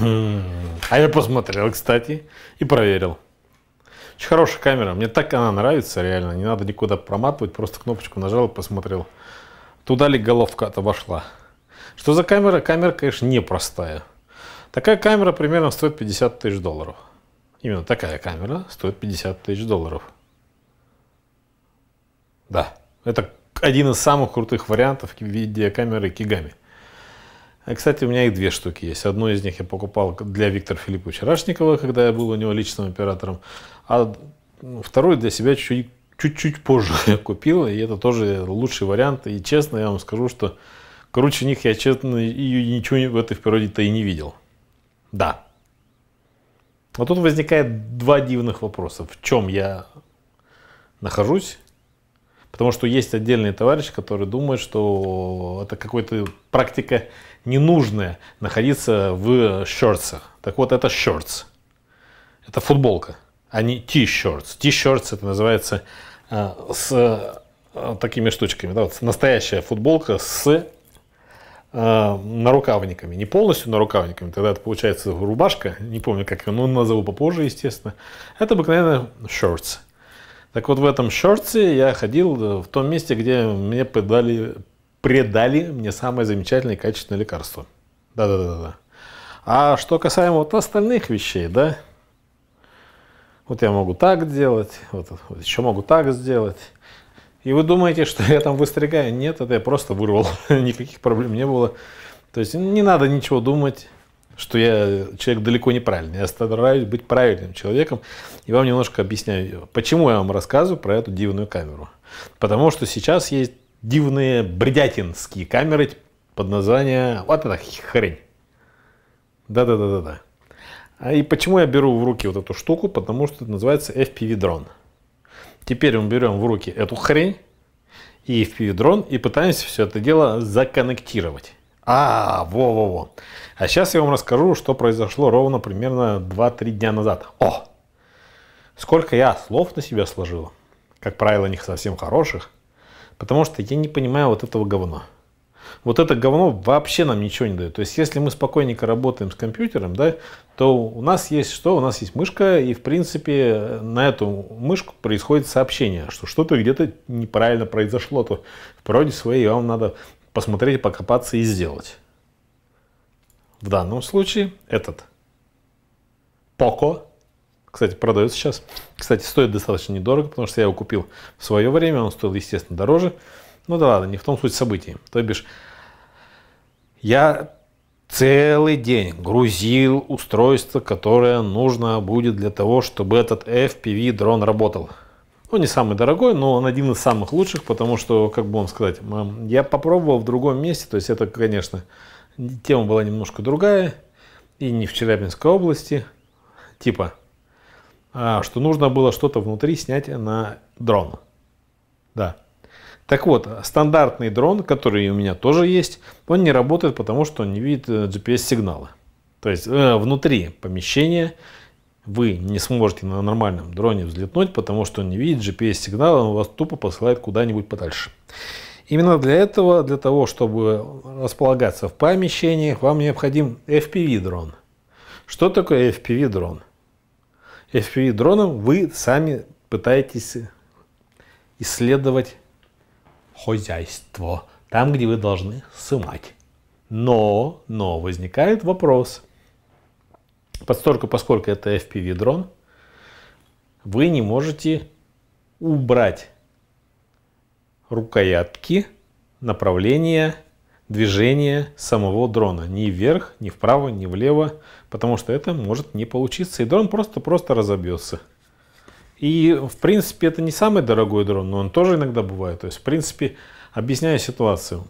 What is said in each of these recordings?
А я посмотрел, кстати, и проверил. Очень хорошая камера. Мне так она нравится, реально. Не надо никуда проматывать. Просто кнопочку нажал и посмотрел. Туда ли головка-то вошла? Что за камера? Камера, конечно, непростая. Такая камера примерно стоит 50 тысяч долларов. Именно такая камера стоит 50 тысяч долларов. Да, это один из самых крутых вариантов видеокамеры Кигами. А, кстати, у меня их две штуки есть. Одну из них я покупал для Виктора Филипповича Рашникова, когда я был у него личным оператором, а ну, вторую для себя чуть-чуть позже я купил, и это тоже лучший вариант. И честно, я вам скажу, что круче них я, честно, и ничего в этой природе-то и не видел. Да. А тут возникает два дивных вопроса. В чем я нахожусь Потому что есть отдельные товарищи, которые думают, что это какая-то практика ненужная находиться в шорцах. Так вот, это шортс. Это футболка, а не ти-шортс. Ти-шортс это называется э, с э, такими штучками. Да, вот настоящая футболка с э, нарукавниками, не полностью нарукавниками, тогда это получается рубашка, не помню, как ее, но назову попозже, естественно. Это обыкновенная шортс. Так вот в этом шорте я ходил э, в том месте, где мне предали, предали мне самое замечательное и качественное лекарство. Да-да-да. А что касаемо вот остальных вещей, да, вот я могу так делать, вот, вот еще могу так сделать. И вы думаете, что я там выстригаю? Нет, это я просто вырвал, никаких проблем не было. То есть не надо ничего думать что я человек далеко не правильный, Я стараюсь быть правильным человеком. И вам немножко объясняю, почему я вам рассказываю про эту дивную камеру. Потому что сейчас есть дивные бредятинские камеры под названием «Вот эта хрень». Да-да-да-да-да. А и почему я беру в руки вот эту штуку? Потому что это называется FPV-дрон. Теперь мы берем в руки эту хрень и FPV-дрон и пытаемся все это дело законнектировать. А, во-во-во. А сейчас я вам расскажу, что произошло ровно примерно 2-3 дня назад. О! Сколько я слов на себя сложил. Как правило, не совсем хороших. Потому что я не понимаю вот этого говна. Вот это говно вообще нам ничего не дает. То есть, если мы спокойненько работаем с компьютером, да, то у нас есть что? У нас есть мышка, и, в принципе, на эту мышку происходит сообщение, что что-то где-то неправильно произошло. То вроде своей вам надо посмотреть, покопаться и сделать. В данном случае этот Poco, кстати, продается сейчас. Кстати, стоит достаточно недорого, потому что я его купил в свое время, он стоил, естественно, дороже. Ну да ладно, не в том суть событий. То бишь, я целый день грузил устройство, которое нужно будет для того, чтобы этот FPV дрон работал ну не самый дорогой, но он один из самых лучших, потому что, как бы вам сказать, я попробовал в другом месте, то есть это, конечно, тема была немножко другая, и не в Челябинской области, типа, а, что нужно было что-то внутри снять на дрон. Да. Так вот, стандартный дрон, который у меня тоже есть, он не работает, потому что он не видит э, GPS-сигнала. То есть э, внутри помещения вы не сможете на нормальном дроне взлетнуть, потому что он не видит GPS-сигнала, он вас тупо посылает куда-нибудь подальше. Именно для этого, для того, чтобы располагаться в помещении, вам необходим FPV-дрон. Что такое FPV-дрон? FPV-дроном вы сами пытаетесь исследовать хозяйство, там, где вы должны снимать. Но, но возникает вопрос – Постольку, поскольку это FPV дрон, вы не можете убрать рукоятки направления движения самого дрона. Ни вверх, ни вправо, ни влево, потому что это может не получиться. И дрон просто-просто разобьется. И, в принципе, это не самый дорогой дрон, но он тоже иногда бывает. То есть, в принципе, объясняю ситуацию.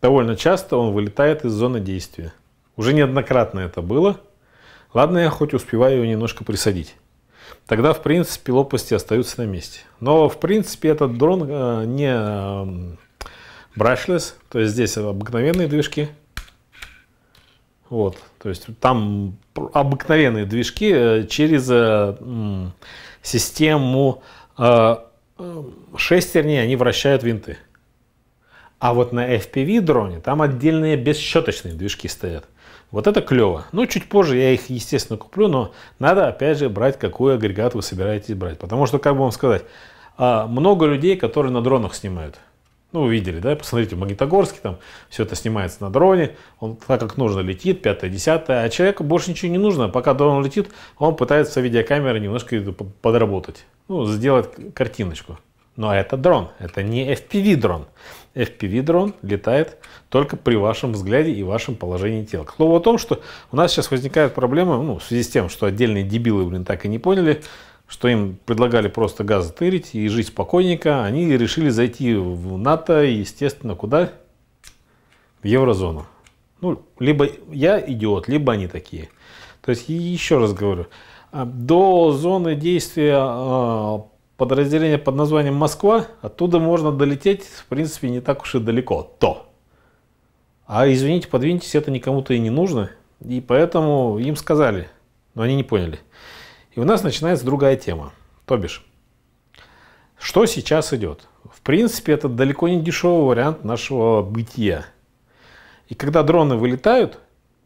Довольно часто он вылетает из зоны действия. Уже неоднократно это было. Ладно, я хоть успеваю ее немножко присадить. Тогда, в принципе, лопасти остаются на месте. Но, в принципе, этот дрон э, не э, эм, brushless, то есть здесь обыкновенные движки. Вот, то есть там обыкновенные движки э, через э, систему э, э, шестерни они вращают винты. А вот на FPV дроне там отдельные бесщеточные движки стоят. Вот это клево. Ну, чуть позже я их, естественно, куплю, но надо, опять же, брать, какой агрегат вы собираетесь брать. Потому что, как бы вам сказать, а, много людей, которые на дронах снимают. Ну, вы видели, да, посмотрите, в Магнитогорске там все это снимается на дроне, он так как нужно летит, пятое, десятое, а человеку больше ничего не нужно. Пока дрон летит, он пытается видеокамерой немножко подработать, ну, сделать картиночку. Но это дрон, это не FPV-дрон. FPV-дрон летает только при вашем взгляде и вашем положении тела. К слову о том, что у нас сейчас возникают проблемы, ну, в связи с тем, что отдельные дебилы, блин, так и не поняли, что им предлагали просто газ тырить и жить спокойненько, они решили зайти в НАТО, естественно, куда? В еврозону. Ну, либо я идиот, либо они такие. То есть, еще раз говорю, а, до зоны действия а, подразделение под названием Москва, оттуда можно долететь, в принципе, не так уж и далеко. То. А извините, подвиньтесь, это никому-то и не нужно. И поэтому им сказали, но они не поняли. И у нас начинается другая тема. То бишь, что сейчас идет? В принципе, это далеко не дешевый вариант нашего бытия. И когда дроны вылетают,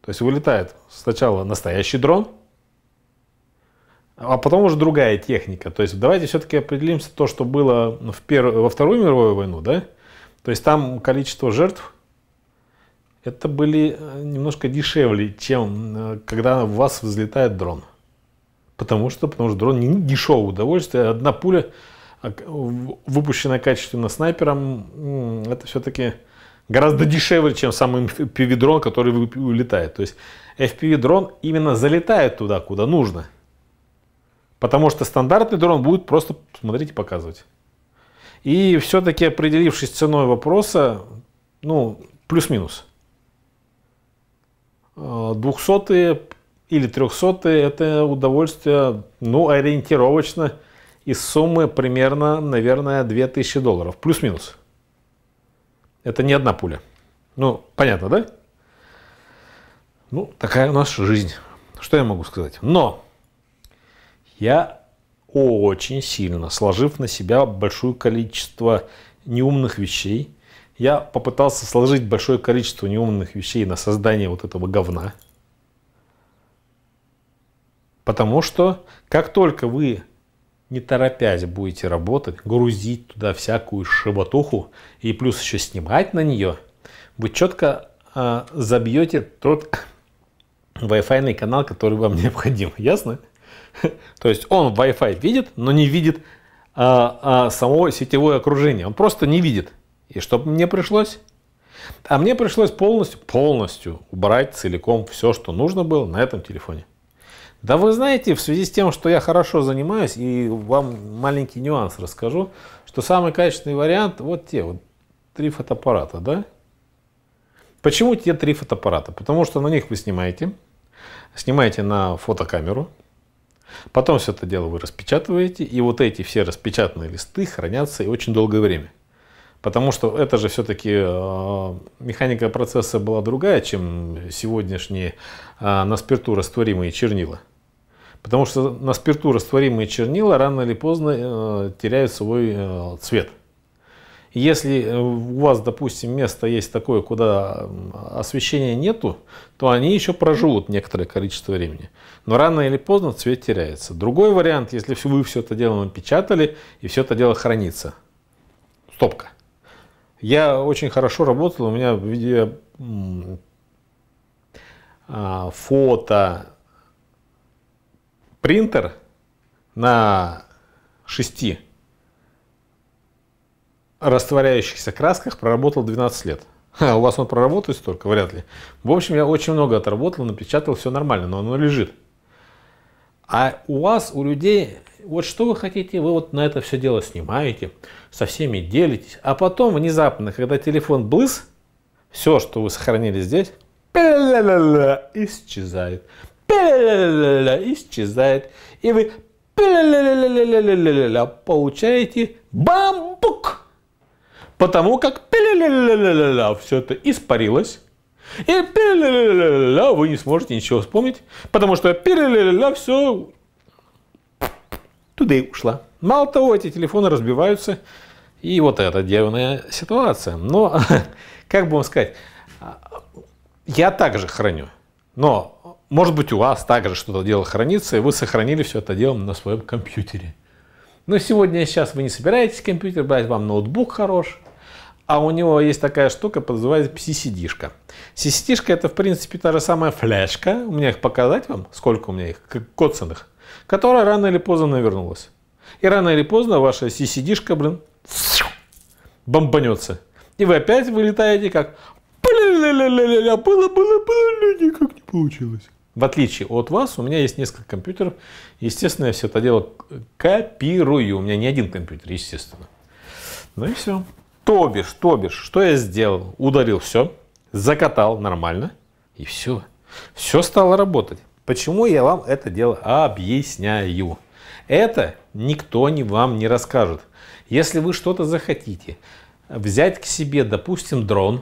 то есть вылетает сначала настоящий дрон – а потом уже другая техника. То есть давайте все-таки определимся то, что было в перв... во Вторую мировую войну, да? То есть там количество жертв это были э, немножко дешевле, чем э, когда в вас взлетает дрон. Потому что, потому что дрон не дешевое удовольствие. А одна пуля, а, выпущенная качественно снайпером, это все-таки гораздо дешевле, чем сам FPV-дрон, эм-, который улетает. То есть FPV-дрон именно залетает туда, куда нужно – Потому что стандартный дрон будет просто смотреть и показывать. И все-таки определившись ценой вопроса, ну, плюс-минус. Э, двухсотые или трехсотые это удовольствие, ну, ориентировочно из суммы примерно, наверное, 2000 долларов. Плюс-минус. Это не одна пуля. Ну, понятно, да? Ну, такая у нас жизнь. Что я могу сказать? Но я очень сильно, сложив на себя большое количество неумных вещей, я попытался сложить большое количество неумных вещей на создание вот этого говна. Потому что как только вы не торопясь будете работать, грузить туда всякую шеботуху и плюс еще снимать на нее, вы четко э, а, забьете тот Wi-Fi канал, который вам необходим. Ясно? То есть он Wi-Fi видит, но не видит а, а, самого сетевое окружение. Он просто не видит. И что мне пришлось? А мне пришлось полностью, полностью убрать целиком все, что нужно было на этом телефоне. Да вы знаете, в связи с тем, что я хорошо занимаюсь, и вам маленький нюанс расскажу, что самый качественный вариант вот те вот три фотоаппарата, да? Почему те три фотоаппарата? Потому что на них вы снимаете, снимаете на фотокамеру, Потом все это дело вы распечатываете, и вот эти все распечатанные листы хранятся и очень долгое время. Потому что это же все-таки э, механика процесса была другая, чем сегодняшние э, на спирту растворимые чернила. Потому что на спирту растворимые чернила рано или поздно э, теряют свой цвет. Если э, у вас, допустим, место есть такое, куда освещения нету, то они еще проживут некоторое количество времени. Но рано или поздно цвет теряется. Другой вариант, если вы все это дело напечатали и все это дело хранится. Стопка. Я очень хорошо работал, у меня в виде а, фото принтер на шести растворяющихся красках проработал 12 лет. Ха, у вас он проработает столько? Вряд ли. В общем, я очень много отработал, напечатал, все нормально, но оно лежит. А у вас, у людей, вот что вы хотите, вы вот на это все дело снимаете, со всеми делитесь. А потом внезапно, когда телефон блыз, все, что вы сохранили здесь, исчезает. Исчезает. И вы получаете бамбук потому как все это испарилось, и вы не сможете ничего вспомнить, потому что все туда и ушла. Мало того, эти телефоны разбиваются, и вот эта деревная ситуация. Но, как бы вам сказать, а, я также храню, но, может быть, у вас также что-то дело хранится, и вы сохранили все это дело на своем компьютере. Но сегодня, сейчас вы не собираетесь компьютер брать, вам ноутбук хорош, а у него есть такая штука, называется CCD-шка. CCD-шка это, в принципе, та же самая флешка, у меня их показать вам, сколько у меня их, коцанных, которая рано или поздно навернулась. И рано или поздно ваша CCD-шка, блин, бомбанется. И вы опять вылетаете как было, было, было, никак не получилось. В отличие от вас, у меня есть несколько компьютеров. Естественно, я все это дело копирую. У меня не один компьютер, естественно. Ну и все. То бишь, то бишь, что я сделал? Ударил все, закатал нормально, и все. Все стало работать. Почему я вам это дело объясняю? Это никто не вам не расскажет. Если вы что-то захотите, взять к себе, допустим, дрон,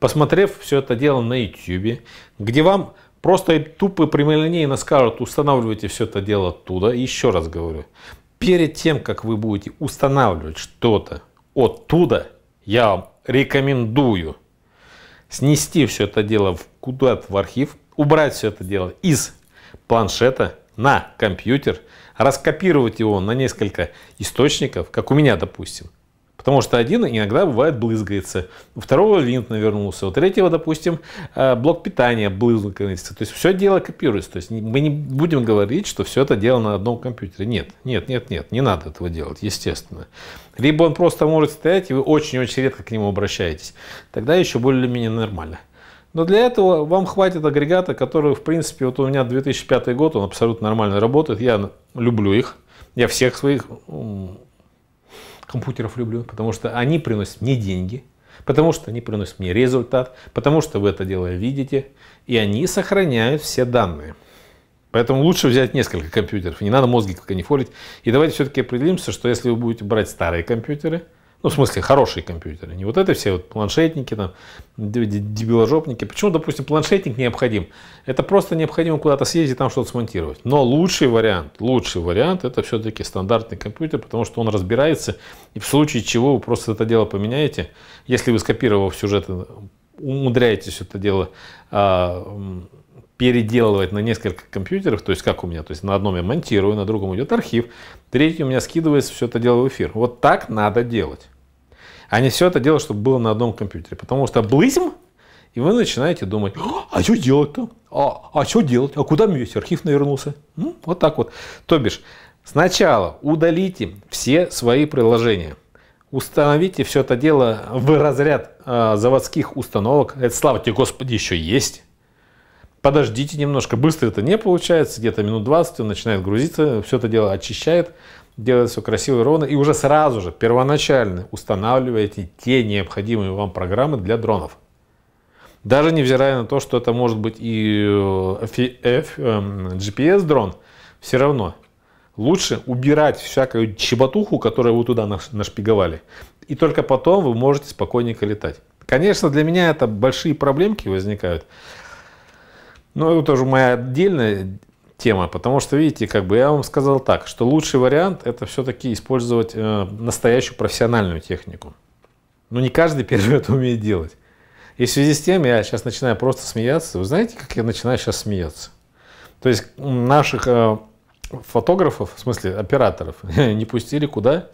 посмотрев все это дело на YouTube, где вам просто тупо прямолинейно скажут, устанавливайте все это дело оттуда. Еще раз говорю, перед тем, как вы будете устанавливать что-то оттуда я вам рекомендую снести все это дело куда-то в архив, убрать все это дело из планшета на компьютер, раскопировать его на несколько источников, как у меня, допустим, Потому что один иногда бывает брызгается, у второго винт навернулся, у третьего, допустим, э, блок питания брызгается. То есть все дело копируется. То есть мы не будем говорить, что все это дело на одном компьютере. Нет, нет, нет, нет, не надо этого делать, естественно. Либо он просто может стоять, и вы очень-очень редко к нему обращаетесь. Тогда еще более-менее нормально. Но для этого вам хватит агрегата, который, в принципе, вот у меня 2005 год, он абсолютно нормально работает. Я ну, люблю их. Я всех своих компьютеров люблю, потому что они приносят мне деньги, потому что они приносят мне результат, потому что вы это дело видите, и они сохраняют все данные. Поэтому лучше взять несколько компьютеров, не надо мозги как-то фолить. И давайте все-таки определимся, что если вы будете брать старые компьютеры – ну, в смысле, хорошие компьютеры. Не вот это все вот планшетники, там, дебиложопники. Почему, допустим, планшетник необходим? Это просто необходимо куда-то съездить, там что-то смонтировать. Но лучший вариант, лучший вариант, это все-таки стандартный компьютер, потому что он разбирается, и в случае чего вы просто это дело поменяете. Если вы, скопировав сюжет, умудряетесь это дело а, переделывать на несколько компьютеров, то есть как у меня, то есть на одном я монтирую, на другом идет архив, третий у меня скидывается все это дело в эфир. Вот так надо делать. Они а все это делают, чтобы было на одном компьютере. Потому что блызм, и вы начинаете думать, а что делать-то? А, а что делать? А куда мне весь архив навернулся? Ну, вот так вот. То бишь, сначала удалите все свои приложения. Установите все это дело в разряд э, заводских установок. Это, слава тебе, Господи, еще есть подождите немножко, быстро это не получается, где-то минут 20 он начинает грузиться, все это дело очищает, делает все красиво и ровно, и уже сразу же, первоначально устанавливаете те необходимые вам программы для дронов. Даже невзирая на то, что это может быть и э, эм, GPS-дрон, все равно лучше убирать всякую чеботуху, которую вы туда нашпиговали, и только потом вы можете спокойненько летать. Конечно, для меня это большие проблемки возникают, но это уже моя отдельная тема, потому что, видите, как бы я вам сказал так, что лучший вариант это все-таки использовать э, настоящую профессиональную технику. Но ну, не каждый первый это умеет делать. И в связи с тем я сейчас начинаю просто смеяться. Вы знаете, как я начинаю сейчас смеяться? То есть наших э, фотографов, в смысле операторов, не пустили куда?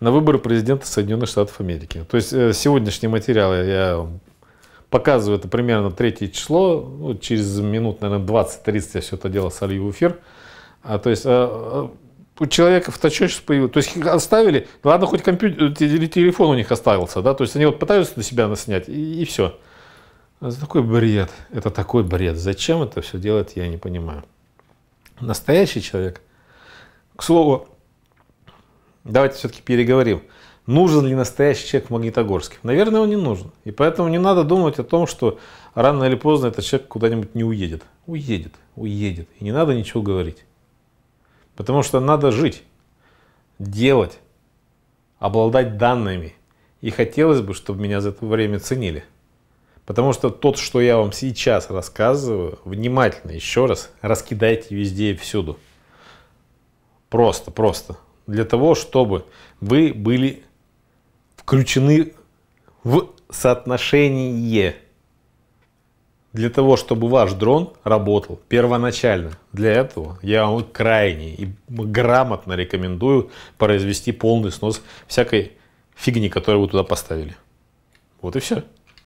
На выборы президента Соединенных Штатов Америки. То есть э, сегодняшний материал я Показываю это примерно третье число, ну, через минут, наверное, 20-30 я все это дело солью в эфир. А, то есть а, у человека фоточечность появилось, То есть их оставили, ладно, хоть компьютер, э, или телефон у них оставился, да, то есть они вот пытаются на себя наснять, и, и все. Это а такой бред, это такой бред. Зачем это все делать, я не понимаю. Настоящий человек, к слову, давайте все-таки переговорим нужен ли настоящий человек в Магнитогорске. Наверное, он не нужен. И поэтому не надо думать о том, что рано или поздно этот человек куда-нибудь не уедет. Уедет, уедет. И не надо ничего говорить. Потому что надо жить, делать, обладать данными. И хотелось бы, чтобы меня за это время ценили. Потому что тот, что я вам сейчас рассказываю, внимательно еще раз раскидайте везде и всюду. Просто, просто. Для того, чтобы вы были включены в соотношение для того, чтобы ваш дрон работал первоначально. Для этого я вам крайне и грамотно рекомендую произвести полный снос всякой фигни, которую вы туда поставили. Вот и все.